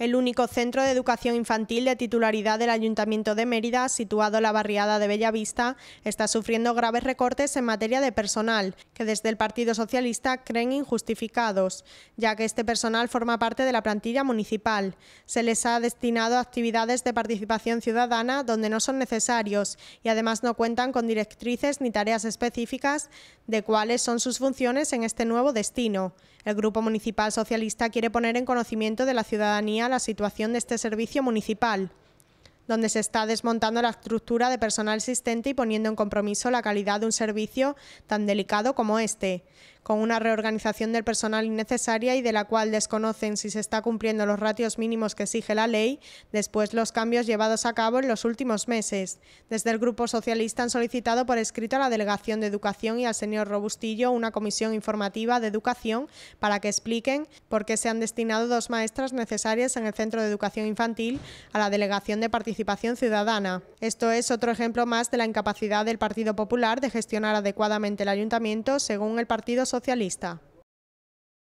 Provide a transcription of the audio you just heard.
el único centro de educación infantil de titularidad del Ayuntamiento de Mérida, situado en la barriada de Bellavista, está sufriendo graves recortes en materia de personal, que desde el Partido Socialista creen injustificados, ya que este personal forma parte de la plantilla municipal. Se les ha destinado a actividades de participación ciudadana donde no son necesarios y además no cuentan con directrices ni tareas específicas de cuáles son sus funciones en este nuevo destino. El Grupo Municipal Socialista quiere poner en conocimiento de la ciudadanía la situación de este servicio municipal, donde se está desmontando la estructura de personal existente y poniendo en compromiso la calidad de un servicio tan delicado como este, con una reorganización del personal innecesaria y de la cual desconocen si se está cumpliendo los ratios mínimos que exige la ley, después los cambios llevados a cabo en los últimos meses. Desde el Grupo Socialista han solicitado por escrito a la Delegación de Educación y al señor Robustillo una comisión informativa de educación para que expliquen por qué se han destinado dos maestras necesarias en el Centro de Educación Infantil a la Delegación de Participación Ciudadana. Esto es otro ejemplo más de la incapacidad del Partido Popular de gestionar adecuadamente el ayuntamiento, según el Partido socialista.